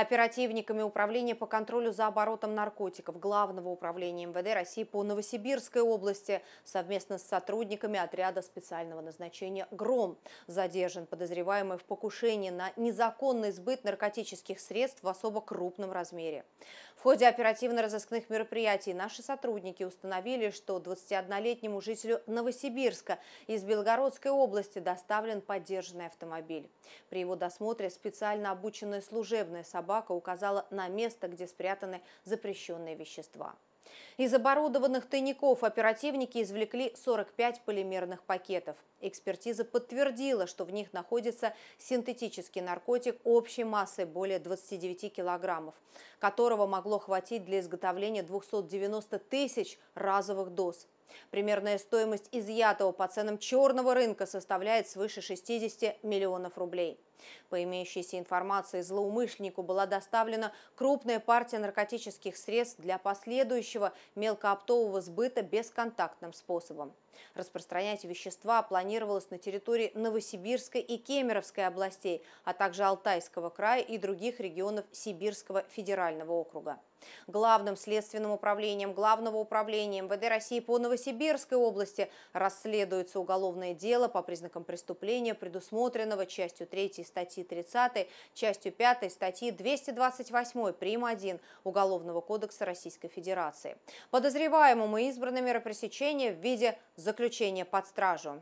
Оперативниками Управления по контролю за оборотом наркотиков Главного управления МВД России по Новосибирской области совместно с сотрудниками отряда специального назначения «Гром» задержан подозреваемый в покушении на незаконный сбыт наркотических средств в особо крупном размере. В ходе оперативно-розыскных мероприятий наши сотрудники установили, что 21-летнему жителю Новосибирска из Белгородской области доставлен поддержанный автомобиль. При его досмотре специально обученные служебные собаки Рособака указала на место, где спрятаны запрещенные вещества. Из оборудованных тайников оперативники извлекли 45 полимерных пакетов. Экспертиза подтвердила, что в них находится синтетический наркотик общей массой более 29 килограммов, которого могло хватить для изготовления 290 тысяч разовых доз. Примерная стоимость изъятого по ценам черного рынка составляет свыше 60 миллионов рублей. По имеющейся информации, злоумышленнику была доставлена крупная партия наркотических средств для последующего мелкооптового сбыта бесконтактным способом. Распространять вещества планировалось на территории Новосибирской и Кемеровской областей, а также Алтайского края и других регионов Сибирского федерального округа. Главным следственным управлением Главного управления МВД России по Новосибирской области расследуется уголовное дело по признакам преступления, предусмотренного частью 3 статьи 30, частью 5 статьи 228 прим. 1 Уголовного кодекса Российской Федерации. Подозреваемому избрано меропресечение в виде заключения под стражу.